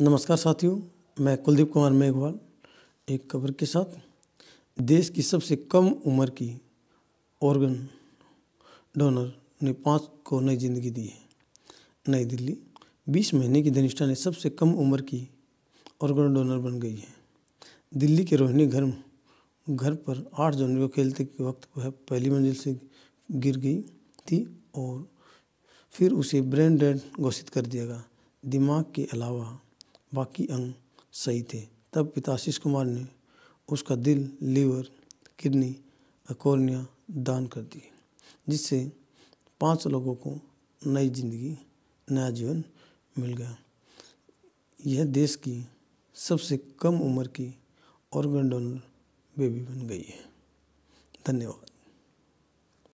नमस्कार साथियों मैं कुलदीप कुमार मेघवाल एक खबर के साथ देश की सबसे कम उम्र की ऑर्गन डोनर ने पाँच को नई जिंदगी दी है नई दिल्ली बीस महीने की धनिष्ठा ने सबसे कम उम्र की ऑर्गन डोनर बन गई है दिल्ली के रोहिणी घर घर पर आठ जनवरी को खेलते के वक्त वह पहली मंजिल से गिर गई थी और फिर उसे ब्रेन डेड घोषित कर दिया गया दिमाग के अलावा बाकी अंग सही थे तब पिता आशीष कुमार ने उसका दिल लीवर किडनी और कॉर्निया दान कर दिए जिससे पांच लोगों को नई जिंदगी नया जीवन मिल गया यह देश की सबसे कम उम्र की ऑर्गन डोनर बेबी बन गई है धन्यवाद